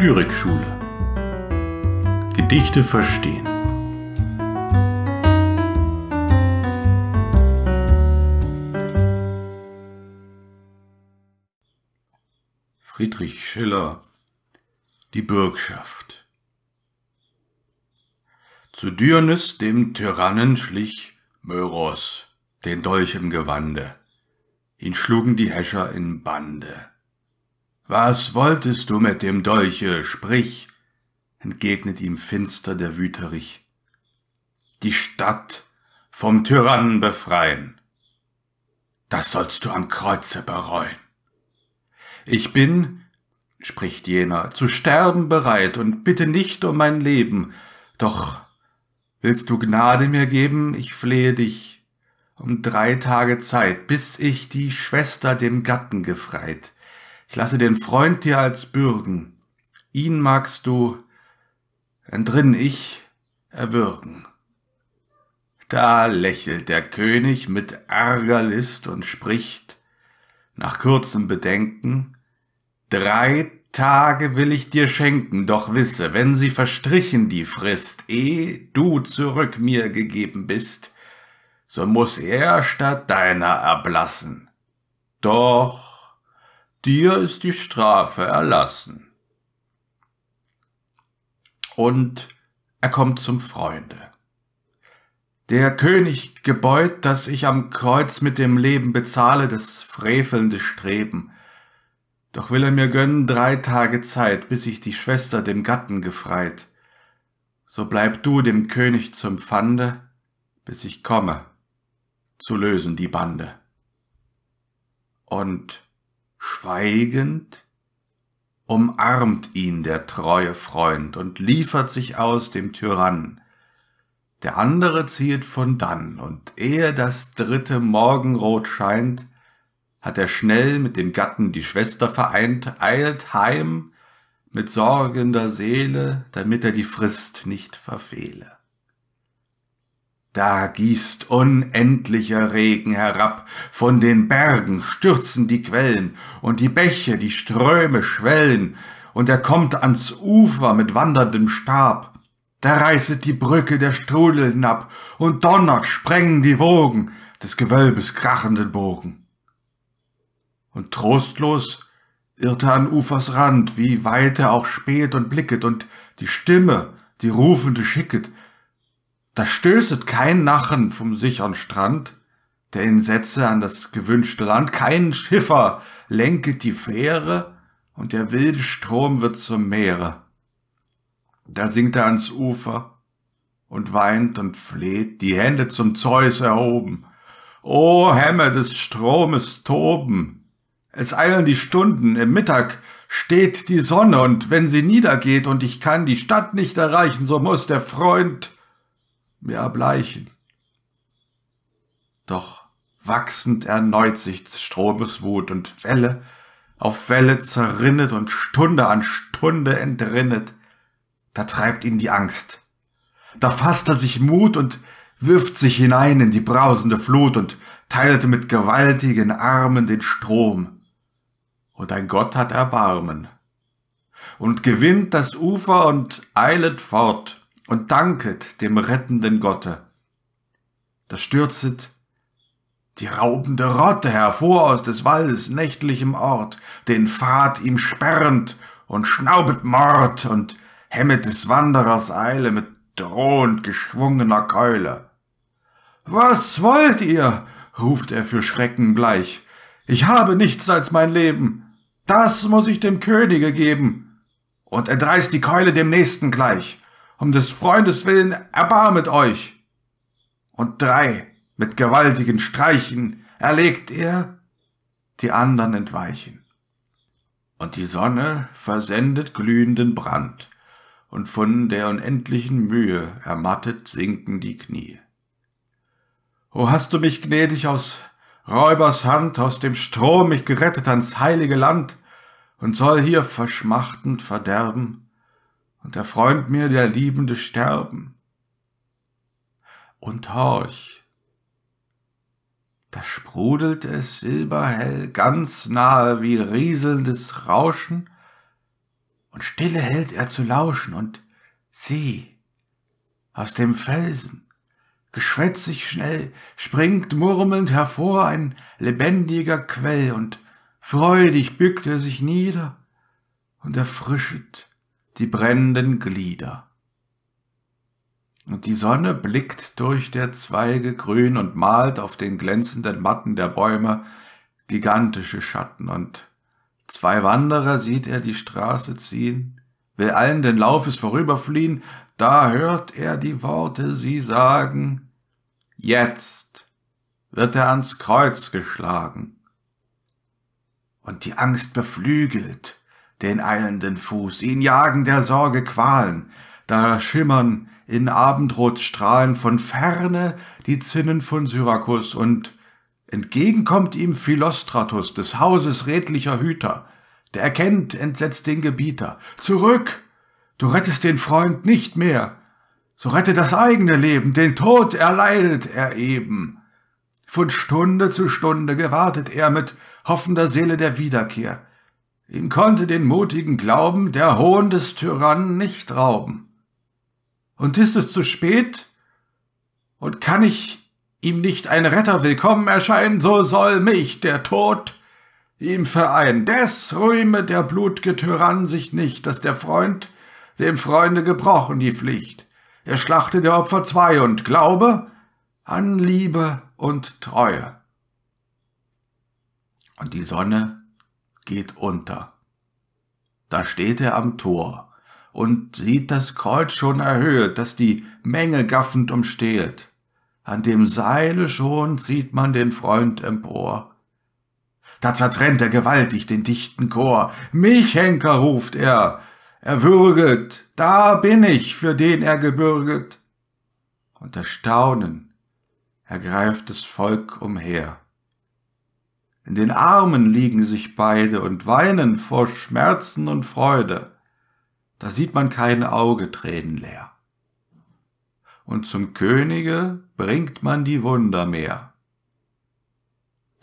Lyrikschule. Gedichte verstehen. Friedrich Schiller Die Bürgschaft Zu Dürnes dem Tyrannen schlich Möros, den Dolch im Gewande. Ihn schlugen die Häscher in Bande. Was wolltest du mit dem Dolche, sprich? entgegnet ihm finster der Wüterich. Die Stadt vom Tyrannen befreien. Das sollst du am Kreuze bereuen. Ich bin, spricht jener, zu sterben bereit und bitte nicht um mein Leben, doch willst du Gnade mir geben, ich flehe dich um drei Tage Zeit, bis ich die Schwester dem Gatten gefreit, ich lasse den Freund dir als bürgen, ihn magst du entrinnen ich erwürgen. Da lächelt der König mit List und spricht, nach kurzem Bedenken, drei Tage will ich dir schenken, doch wisse, wenn sie verstrichen die Frist, eh du zurück mir gegeben bist, so muß er statt deiner erblassen. Doch dir ist die Strafe erlassen. Und er kommt zum Freunde. Der König gebeut, dass ich am Kreuz mit dem Leben bezahle, das frevelnde Streben. Doch will er mir gönnen drei Tage Zeit, bis ich die Schwester dem Gatten gefreit. So bleib du dem König zum Pfande, bis ich komme, zu lösen die Bande. Und Schweigend umarmt ihn der treue Freund und liefert sich aus dem Tyrann. Der andere ziehet von dann, und ehe das dritte Morgenrot scheint, hat er schnell mit dem Gatten die Schwester vereint, eilt heim mit sorgender Seele, damit er die Frist nicht verfehle. Da gießt unendlicher Regen herab, von den Bergen stürzen die Quellen, und die Bäche, die Ströme schwellen, und er kommt ans Ufer mit wanderndem Stab. Da reißet die Brücke der Strudel hinab, und donnert, sprengen die Wogen des Gewölbes krachenden Bogen. Und trostlos irrte an Ufers Rand, wie weit er auch spät und blicket, und die Stimme, die rufende schicket, da stößet kein Nachen vom sichern Strand, der in Sätze an das gewünschte Land, kein Schiffer lenket die Fähre, und der wilde Strom wird zum Meere. Da sinkt er ans Ufer und weint und fleht, die Hände zum Zeus erhoben. O Hämme des Stromes toben! Es eilen die Stunden, im Mittag steht die Sonne, und wenn sie niedergeht und ich kann die Stadt nicht erreichen, so muß der Freund mir erbleichen. Doch wachsend erneut sich Stromes Wut und Welle auf Welle zerrinnet und Stunde an Stunde entrinnet. Da treibt ihn die Angst. Da fasst er sich Mut und wirft sich hinein in die brausende Flut und teilt mit gewaltigen Armen den Strom. Und ein Gott hat Erbarmen und gewinnt das Ufer und eilet fort und danket dem rettenden Gotte. Da stürzet die raubende Rotte hervor aus des Waldes nächtlichem Ort, den Pfad ihm sperrend und schnaubet Mord und hemmet des Wanderers Eile mit drohend geschwungener Keule. Was wollt ihr? ruft er für Schrecken bleich. Ich habe nichts als mein Leben. Das muss ich dem Könige geben. Und entreißt die Keule dem Nächsten gleich um des Freundes willen erbarmet euch. Und drei mit gewaltigen Streichen erlegt er, die anderen entweichen. Und die Sonne versendet glühenden Brand, und von der unendlichen Mühe ermattet sinken die Knie. O hast du mich gnädig aus Räubers Hand, aus dem Strom mich gerettet ans heilige Land, und soll hier verschmachtend verderben, und erfreund mir der liebende Sterben. Und horch, da sprudelt es silberhell ganz nahe wie rieselndes Rauschen, und stille hält er zu lauschen, und sieh, aus dem Felsen, geschwätzig schnell, springt murmelnd hervor ein lebendiger Quell, und freudig bückt er sich nieder und erfrischet die brennenden Glieder. Und die Sonne blickt durch der Zweige grün und malt auf den glänzenden Matten der Bäume gigantische Schatten. Und zwei Wanderer sieht er die Straße ziehen, will allen den Laufes vorüberfliehen, da hört er die Worte, sie sagen, jetzt wird er ans Kreuz geschlagen. Und die Angst beflügelt, den eilenden Fuß, ihn jagen der Sorge Qualen, da schimmern in Abendrotstrahlen von ferne die Zinnen von Syrakus und entgegenkommt ihm Philostratus des Hauses redlicher Hüter, der erkennt entsetzt den Gebieter. Zurück! Du rettest den Freund nicht mehr, so rette das eigene Leben, den Tod erleidet er eben. Von Stunde zu Stunde gewartet er mit hoffender Seele der Wiederkehr, Ihm konnte den mutigen Glauben der Hohn des Tyrannen nicht rauben. Und ist es zu spät? Und kann ich ihm nicht ein Retter willkommen erscheinen, so soll mich der Tod ihm vereinen. Des rühme der blutge Tyrann sich nicht, dass der Freund dem Freunde gebrochen die Pflicht. Er schlachte der Opfer zwei und glaube an Liebe und Treue. Und die Sonne geht unter. Da steht er am Tor und sieht das Kreuz schon erhöht, das die Menge gaffend umstehet. An dem Seile schon zieht man den Freund empor. Da zertrennt er gewaltig den dichten Chor. Mich, Henker, ruft er, er würget, da bin ich, für den er gebürget. Und Erstaunen ergreift das Volk umher. In den Armen liegen sich beide und weinen vor Schmerzen und Freude. Da sieht man kein Auge tränenleer. Und zum Könige bringt man die Wunder mehr.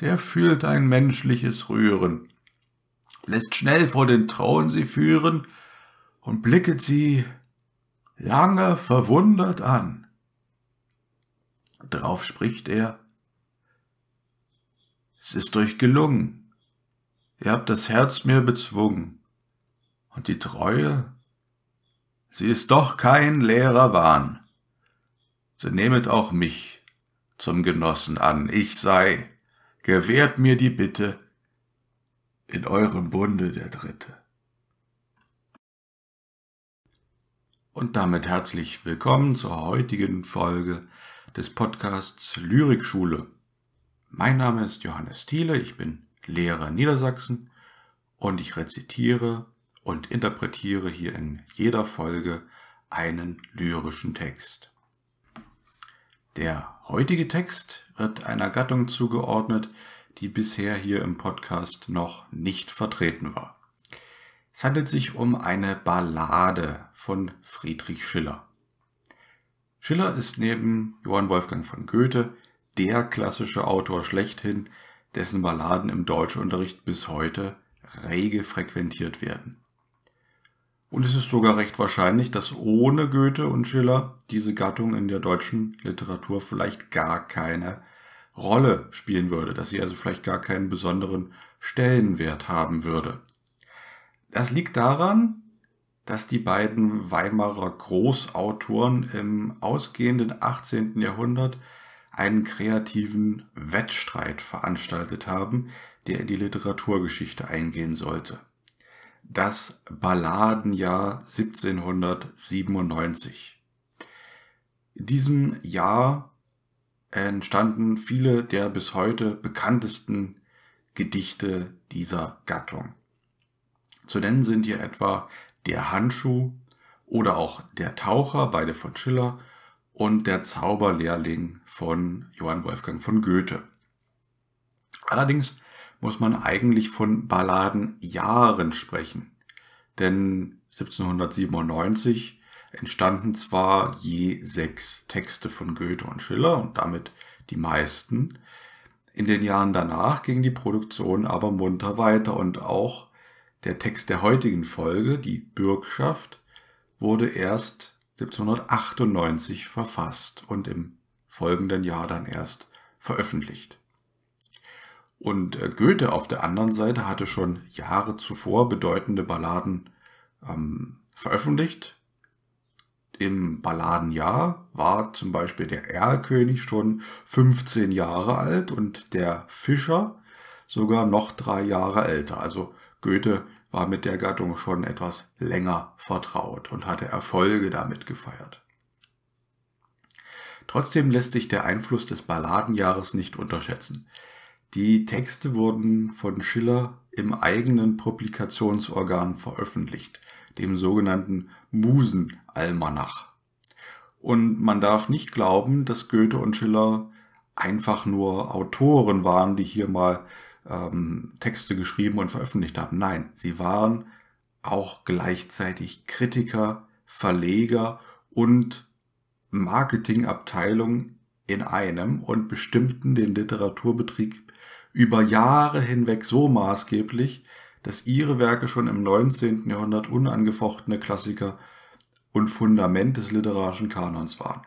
Der fühlt ein menschliches Rühren, lässt schnell vor den Thron sie führen und blicket sie lange verwundert an. Drauf spricht er, es ist euch gelungen. Ihr habt das Herz mir bezwungen. Und die Treue? Sie ist doch kein leerer Wahn. So nehmet auch mich zum Genossen an. Ich sei, gewährt mir die Bitte, in eurem Bunde der Dritte. Und damit herzlich willkommen zur heutigen Folge des Podcasts Lyrikschule. Mein Name ist Johannes Thiele, ich bin Lehrer Niedersachsen und ich rezitiere und interpretiere hier in jeder Folge einen lyrischen Text. Der heutige Text wird einer Gattung zugeordnet, die bisher hier im Podcast noch nicht vertreten war. Es handelt sich um eine Ballade von Friedrich Schiller. Schiller ist neben Johann Wolfgang von Goethe der klassische Autor schlechthin, dessen Balladen im Deutschunterricht bis heute rege frequentiert werden. Und es ist sogar recht wahrscheinlich, dass ohne Goethe und Schiller diese Gattung in der deutschen Literatur vielleicht gar keine Rolle spielen würde, dass sie also vielleicht gar keinen besonderen Stellenwert haben würde. Das liegt daran, dass die beiden Weimarer Großautoren im ausgehenden 18. Jahrhundert einen kreativen Wettstreit veranstaltet haben, der in die Literaturgeschichte eingehen sollte. Das Balladenjahr 1797. In diesem Jahr entstanden viele der bis heute bekanntesten Gedichte dieser Gattung. Zu nennen sind hier etwa Der Handschuh oder auch Der Taucher, beide von Schiller, und Der Zauberlehrling von Johann Wolfgang von Goethe. Allerdings muss man eigentlich von Balladenjahren sprechen, denn 1797 entstanden zwar je sechs Texte von Goethe und Schiller und damit die meisten, in den Jahren danach ging die Produktion aber munter weiter und auch der Text der heutigen Folge, die Bürgschaft, wurde erst 1798 verfasst und im folgenden Jahr dann erst veröffentlicht. Und äh, Goethe auf der anderen Seite hatte schon Jahre zuvor bedeutende Balladen ähm, veröffentlicht. Im Balladenjahr war zum Beispiel der Erlkönig schon 15 Jahre alt und der Fischer sogar noch drei Jahre älter. Also Goethe war mit der Gattung schon etwas länger vertraut und hatte Erfolge damit gefeiert. Trotzdem lässt sich der Einfluss des Balladenjahres nicht unterschätzen. Die Texte wurden von Schiller im eigenen Publikationsorgan veröffentlicht, dem sogenannten Musenalmanach. Und man darf nicht glauben, dass Goethe und Schiller einfach nur Autoren waren, die hier mal ähm, Texte geschrieben und veröffentlicht haben. Nein, sie waren auch gleichzeitig Kritiker, Verleger und Marketingabteilung in einem und bestimmten den Literaturbetrieb über Jahre hinweg so maßgeblich, dass ihre Werke schon im 19. Jahrhundert unangefochtene Klassiker und Fundament des literarischen Kanons waren.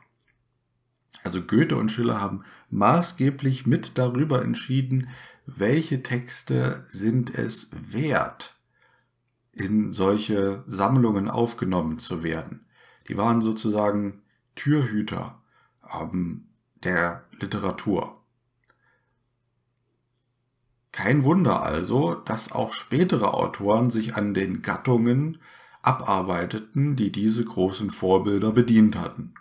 Also Goethe und Schiller haben maßgeblich mit darüber entschieden, welche Texte sind es wert, in solche Sammlungen aufgenommen zu werden. Die waren sozusagen Türhüter ähm, der Literatur. Kein Wunder also, dass auch spätere Autoren sich an den Gattungen abarbeiteten, die diese großen Vorbilder bedient hatten.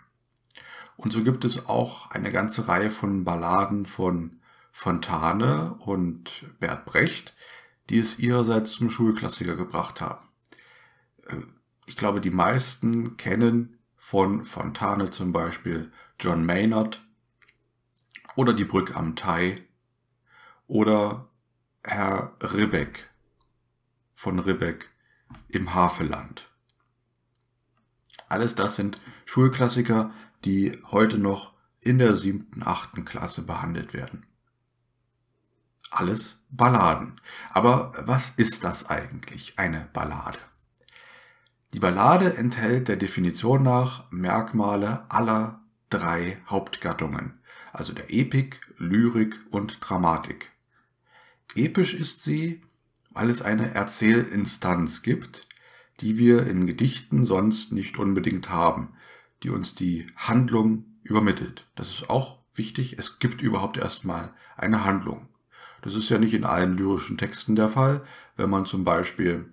Und so gibt es auch eine ganze Reihe von Balladen von Fontane und Bert Brecht, die es ihrerseits zum Schulklassiker gebracht haben. Äh, ich glaube, die meisten kennen von Fontane zum Beispiel John Maynard oder die Brücke am Thai oder Herr Ribbeck von Ribbeck im Hafeland. Alles das sind Schulklassiker, die heute noch in der siebten, achten Klasse behandelt werden alles Balladen. Aber was ist das eigentlich, eine Ballade? Die Ballade enthält der Definition nach Merkmale aller drei Hauptgattungen, also der Epik, Lyrik und Dramatik. Episch ist sie, weil es eine Erzählinstanz gibt, die wir in Gedichten sonst nicht unbedingt haben, die uns die Handlung übermittelt. Das ist auch wichtig, es gibt überhaupt erstmal eine Handlung. Das ist ja nicht in allen lyrischen Texten der Fall. Wenn man zum Beispiel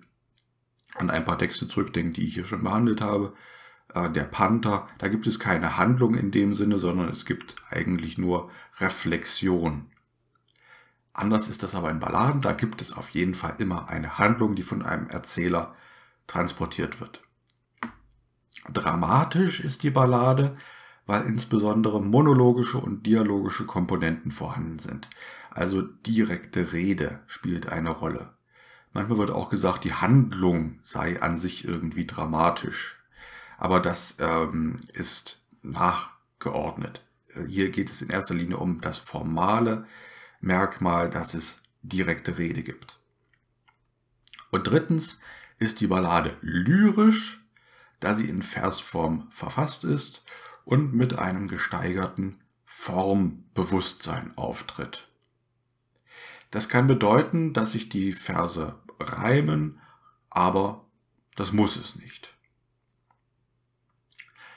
an ein paar Texte zurückdenkt, die ich hier schon behandelt habe, äh, der Panther, da gibt es keine Handlung in dem Sinne, sondern es gibt eigentlich nur Reflexion. Anders ist das aber in Balladen, da gibt es auf jeden Fall immer eine Handlung, die von einem Erzähler transportiert wird. Dramatisch ist die Ballade, weil insbesondere monologische und dialogische Komponenten vorhanden sind. Also direkte Rede spielt eine Rolle. Manchmal wird auch gesagt, die Handlung sei an sich irgendwie dramatisch. Aber das ähm, ist nachgeordnet. Hier geht es in erster Linie um das formale Merkmal, dass es direkte Rede gibt. Und drittens ist die Ballade lyrisch, da sie in Versform verfasst ist und mit einem gesteigerten Formbewusstsein auftritt. Das kann bedeuten, dass sich die Verse reimen, aber das muss es nicht.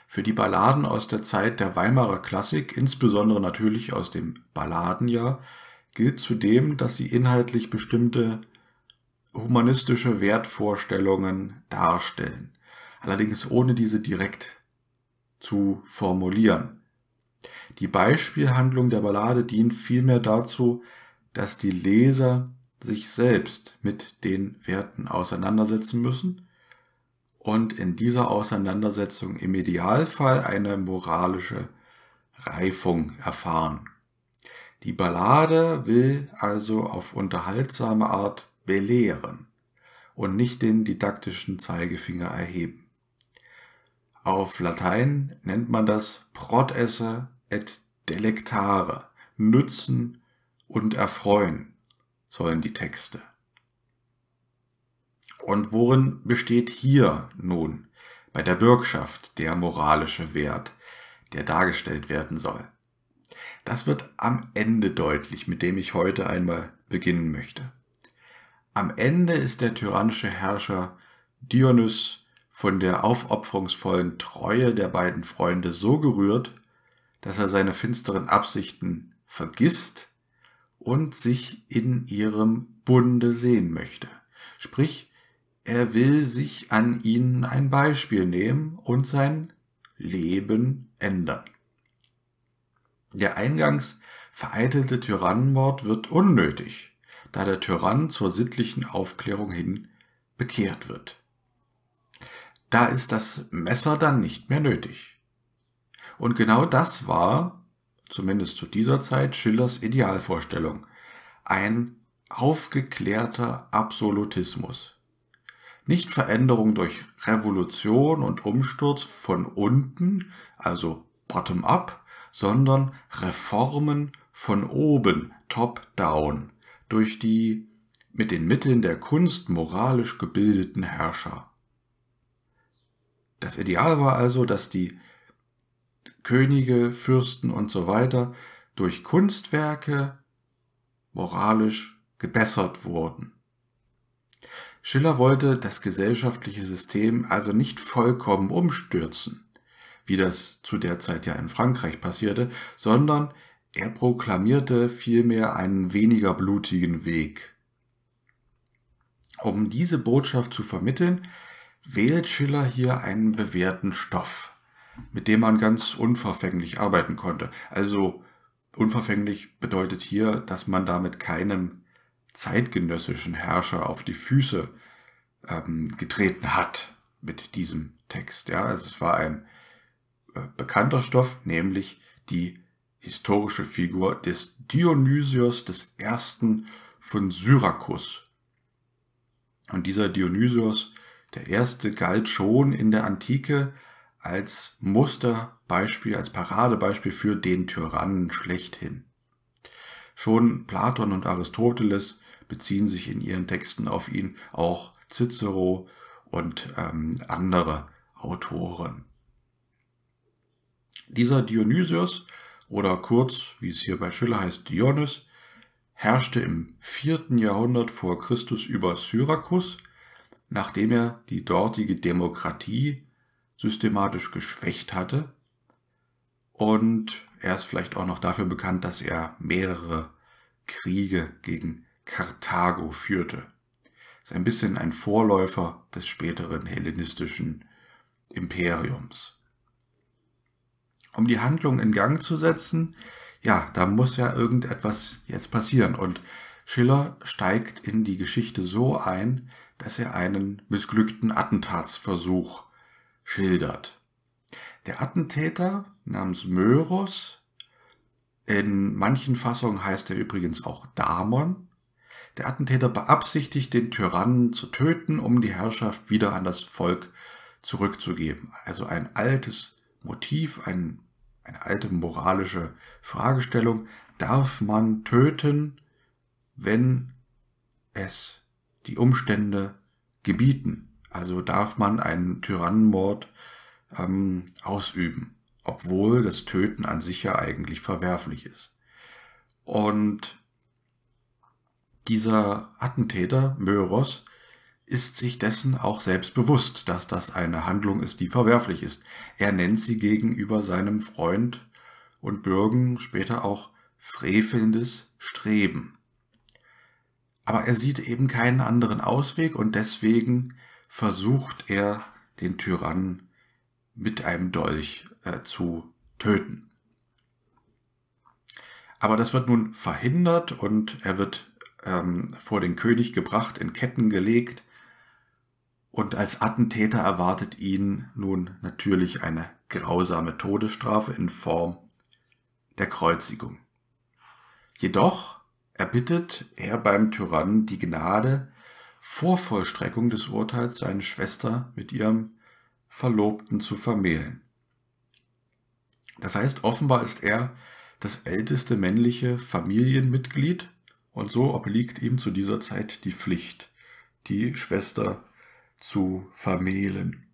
Für die Balladen aus der Zeit der Weimarer Klassik, insbesondere natürlich aus dem Balladenjahr, gilt zudem, dass sie inhaltlich bestimmte humanistische Wertvorstellungen darstellen, allerdings ohne diese direkt zu formulieren. Die Beispielhandlung der Ballade dient vielmehr dazu, dass die Leser sich selbst mit den Werten auseinandersetzen müssen und in dieser Auseinandersetzung im Idealfall eine moralische Reifung erfahren. Die Ballade will also auf unterhaltsame Art belehren und nicht den didaktischen Zeigefinger erheben. Auf Latein nennt man das Protesse et delectare, nützen und erfreuen sollen die Texte. Und worin besteht hier nun bei der Bürgschaft der moralische Wert, der dargestellt werden soll? Das wird am Ende deutlich, mit dem ich heute einmal beginnen möchte. Am Ende ist der tyrannische Herrscher Dionys von der aufopferungsvollen Treue der beiden Freunde so gerührt, dass er seine finsteren Absichten vergisst und sich in ihrem Bunde sehen möchte. Sprich, er will sich an ihnen ein Beispiel nehmen und sein Leben ändern. Der eingangs vereitelte Tyrannenmord wird unnötig, da der Tyrann zur sittlichen Aufklärung hin bekehrt wird. Da ist das Messer dann nicht mehr nötig. Und genau das war zumindest zu dieser Zeit, Schillers Idealvorstellung. Ein aufgeklärter Absolutismus. Nicht Veränderung durch Revolution und Umsturz von unten, also bottom-up, sondern Reformen von oben, top-down, durch die mit den Mitteln der Kunst moralisch gebildeten Herrscher. Das Ideal war also, dass die Könige, Fürsten und so weiter durch Kunstwerke moralisch gebessert wurden. Schiller wollte das gesellschaftliche System also nicht vollkommen umstürzen, wie das zu der Zeit ja in Frankreich passierte, sondern er proklamierte vielmehr einen weniger blutigen Weg. Um diese Botschaft zu vermitteln, wählt Schiller hier einen bewährten Stoff mit dem man ganz unverfänglich arbeiten konnte. Also unverfänglich bedeutet hier, dass man damit keinem zeitgenössischen Herrscher auf die Füße ähm, getreten hat mit diesem Text. Ja, also es war ein äh, bekannter Stoff, nämlich die historische Figur des Dionysios des Ersten von Syrakus. Und dieser Dionysios der Erste galt schon in der Antike als Musterbeispiel, als Paradebeispiel für den Tyrannen schlechthin. Schon Platon und Aristoteles beziehen sich in ihren Texten auf ihn, auch Cicero und ähm, andere Autoren. Dieser Dionysios oder kurz, wie es hier bei Schiller heißt, Dionys, herrschte im vierten Jahrhundert vor Christus über Syrakus, nachdem er die dortige Demokratie systematisch geschwächt hatte. Und er ist vielleicht auch noch dafür bekannt, dass er mehrere Kriege gegen Karthago führte. Ist ein bisschen ein Vorläufer des späteren hellenistischen Imperiums. Um die Handlung in Gang zu setzen, ja, da muss ja irgendetwas jetzt passieren. Und Schiller steigt in die Geschichte so ein, dass er einen missglückten Attentatsversuch schildert. Der Attentäter namens Möros, in manchen Fassungen heißt er übrigens auch Damon, der Attentäter beabsichtigt, den Tyrannen zu töten, um die Herrschaft wieder an das Volk zurückzugeben. Also ein altes Motiv, ein, eine alte moralische Fragestellung. Darf man töten, wenn es die Umstände gebieten? Also darf man einen Tyrannenmord ähm, ausüben, obwohl das Töten an sich ja eigentlich verwerflich ist. Und dieser Attentäter, Möros, ist sich dessen auch selbst bewusst, dass das eine Handlung ist, die verwerflich ist. Er nennt sie gegenüber seinem Freund und Bürgen später auch frevelndes Streben. Aber er sieht eben keinen anderen Ausweg und deswegen versucht er, den Tyrannen mit einem Dolch äh, zu töten. Aber das wird nun verhindert und er wird ähm, vor den König gebracht, in Ketten gelegt. Und als Attentäter erwartet ihn nun natürlich eine grausame Todesstrafe in Form der Kreuzigung. Jedoch erbittet er beim Tyrannen die Gnade, vor Vollstreckung des Urteils seine Schwester mit ihrem Verlobten zu vermählen. Das heißt, offenbar ist er das älteste männliche Familienmitglied und so obliegt ihm zu dieser Zeit die Pflicht, die Schwester zu vermählen.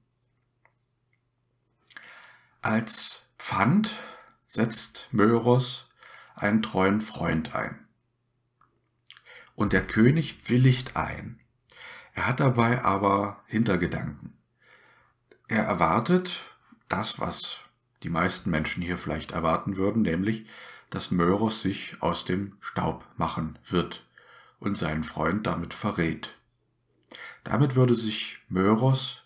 Als Pfand setzt Möros einen treuen Freund ein. Und der König willigt ein, er hat dabei aber Hintergedanken. Er erwartet das, was die meisten Menschen hier vielleicht erwarten würden, nämlich, dass Möros sich aus dem Staub machen wird und seinen Freund damit verrät. Damit würde sich Möros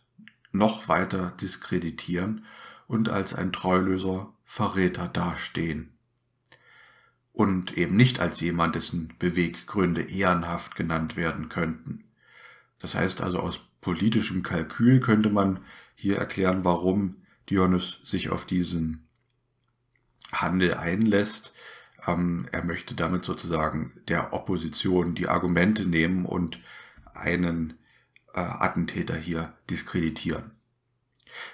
noch weiter diskreditieren und als ein treulöser Verräter dastehen. Und eben nicht als jemand, dessen Beweggründe ehrenhaft genannt werden könnten. Das heißt also, aus politischem Kalkül könnte man hier erklären, warum Dionys sich auf diesen Handel einlässt. Ähm, er möchte damit sozusagen der Opposition die Argumente nehmen und einen äh, Attentäter hier diskreditieren.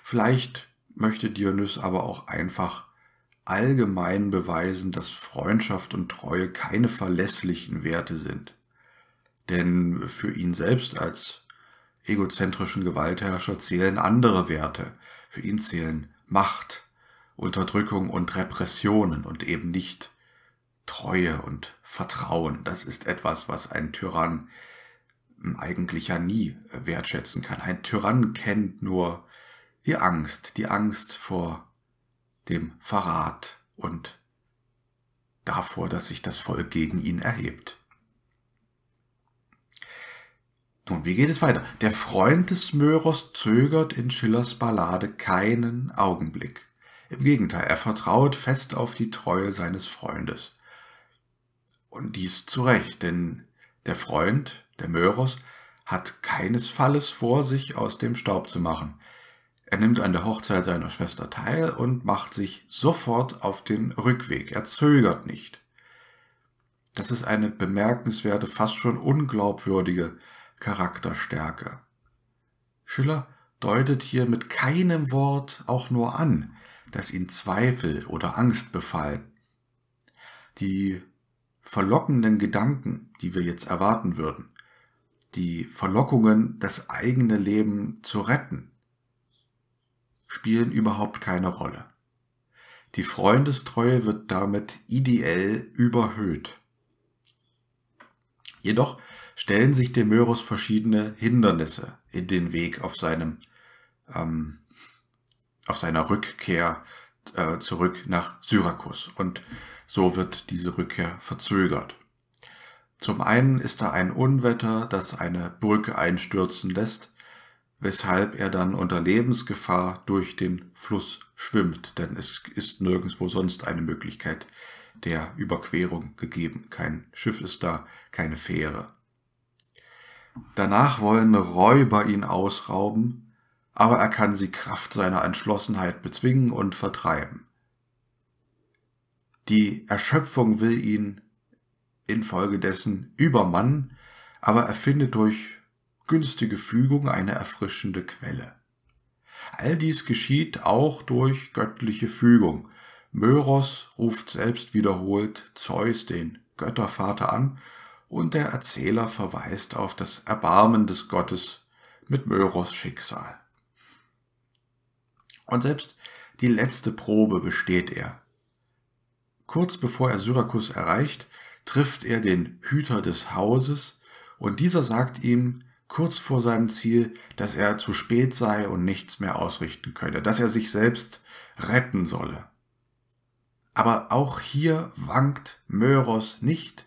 Vielleicht möchte Dionys aber auch einfach allgemein beweisen, dass Freundschaft und Treue keine verlässlichen Werte sind. Denn für ihn selbst als egozentrischen Gewaltherrscher zählen andere Werte. Für ihn zählen Macht, Unterdrückung und Repressionen und eben nicht Treue und Vertrauen. Das ist etwas, was ein Tyrann eigentlich ja nie wertschätzen kann. Ein Tyrann kennt nur die Angst, die Angst vor dem Verrat und davor, dass sich das Volk gegen ihn erhebt. Nun, wie geht es weiter? Der Freund des Mörers zögert in Schillers Ballade keinen Augenblick. Im Gegenteil, er vertraut fest auf die Treue seines Freundes. Und dies zu Recht, denn der Freund, der Mörers, hat keines vor, sich aus dem Staub zu machen. Er nimmt an der Hochzeit seiner Schwester teil und macht sich sofort auf den Rückweg. Er zögert nicht. Das ist eine bemerkenswerte, fast schon unglaubwürdige Charakterstärke. Schiller deutet hier mit keinem Wort auch nur an, dass ihn Zweifel oder Angst befallen. Die verlockenden Gedanken, die wir jetzt erwarten würden, die Verlockungen, das eigene Leben zu retten, spielen überhaupt keine Rolle. Die Freundestreue wird damit ideell überhöht. Jedoch stellen sich Demerus verschiedene Hindernisse in den Weg auf seinem ähm, auf seiner Rückkehr äh, zurück nach Syrakus und so wird diese Rückkehr verzögert. Zum einen ist da ein Unwetter, das eine Brücke einstürzen lässt, weshalb er dann unter Lebensgefahr durch den Fluss schwimmt, denn es ist nirgendwo sonst eine Möglichkeit der Überquerung gegeben. Kein Schiff ist da, keine Fähre. Danach wollen Räuber ihn ausrauben, aber er kann sie Kraft seiner Entschlossenheit bezwingen und vertreiben. Die Erschöpfung will ihn infolgedessen übermannen, aber er findet durch günstige Fügung eine erfrischende Quelle. All dies geschieht auch durch göttliche Fügung. Möros ruft selbst wiederholt Zeus, den Göttervater, an und der Erzähler verweist auf das Erbarmen des Gottes mit Möros Schicksal. Und selbst die letzte Probe besteht er. Kurz bevor er Syrakus erreicht, trifft er den Hüter des Hauses, und dieser sagt ihm kurz vor seinem Ziel, dass er zu spät sei und nichts mehr ausrichten könne, dass er sich selbst retten solle. Aber auch hier wankt Möros nicht,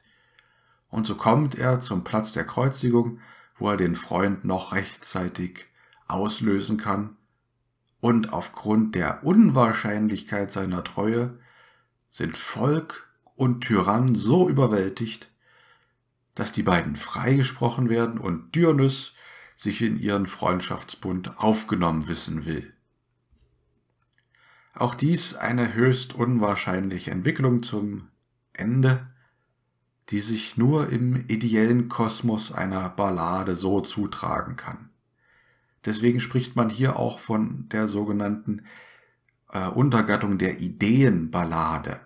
und so kommt er zum Platz der Kreuzigung, wo er den Freund noch rechtzeitig auslösen kann und aufgrund der Unwahrscheinlichkeit seiner Treue sind Volk und Tyrann so überwältigt, dass die beiden freigesprochen werden und Dionys sich in ihren Freundschaftsbund aufgenommen wissen will. Auch dies eine höchst unwahrscheinliche Entwicklung zum Ende die sich nur im ideellen Kosmos einer Ballade so zutragen kann. Deswegen spricht man hier auch von der sogenannten äh, Untergattung der Ideenballade.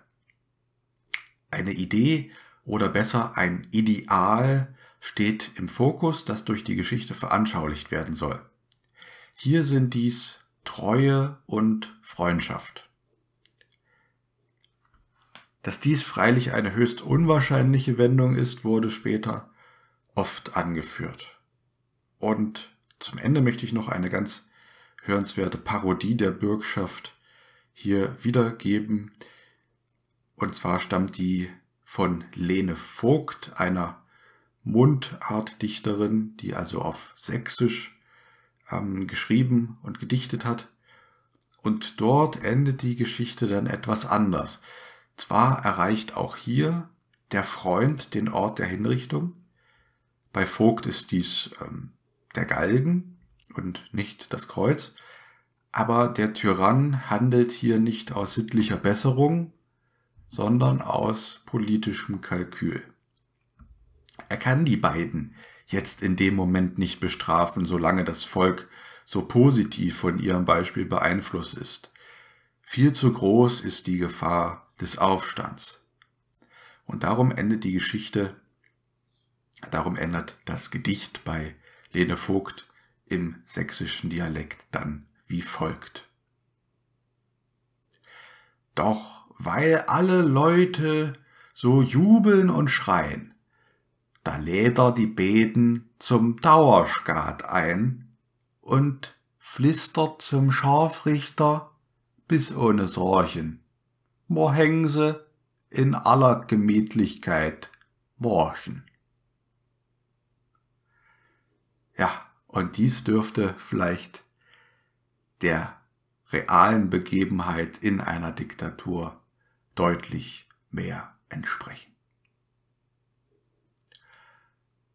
Eine Idee oder besser ein Ideal steht im Fokus, das durch die Geschichte veranschaulicht werden soll. Hier sind dies Treue und Freundschaft. Dass dies freilich eine höchst unwahrscheinliche Wendung ist, wurde später oft angeführt. Und zum Ende möchte ich noch eine ganz hörenswerte Parodie der Bürgschaft hier wiedergeben. Und zwar stammt die von Lene Vogt, einer Mundartdichterin, die also auf Sächsisch ähm, geschrieben und gedichtet hat. Und dort endet die Geschichte dann etwas anders. Zwar erreicht auch hier der Freund den Ort der Hinrichtung. Bei Vogt ist dies ähm, der Galgen und nicht das Kreuz. Aber der Tyrann handelt hier nicht aus sittlicher Besserung, sondern aus politischem Kalkül. Er kann die beiden jetzt in dem Moment nicht bestrafen, solange das Volk so positiv von ihrem Beispiel beeinflusst ist. Viel zu groß ist die Gefahr des Aufstands. Und darum endet die Geschichte, darum ändert das Gedicht bei Lene Vogt im sächsischen Dialekt dann wie folgt. Doch weil alle Leute so jubeln und schreien, da lädt er die Beten zum Dauerskat ein und flistert zum Scharfrichter bis ohne Sorgen mo hängen se in aller Gemütlichkeit morschen. Ja, und dies dürfte vielleicht der realen Begebenheit in einer Diktatur deutlich mehr entsprechen.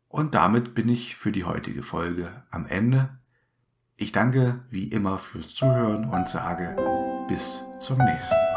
Und damit bin ich für die heutige Folge am Ende. Ich danke wie immer fürs Zuhören und sage bis zum nächsten.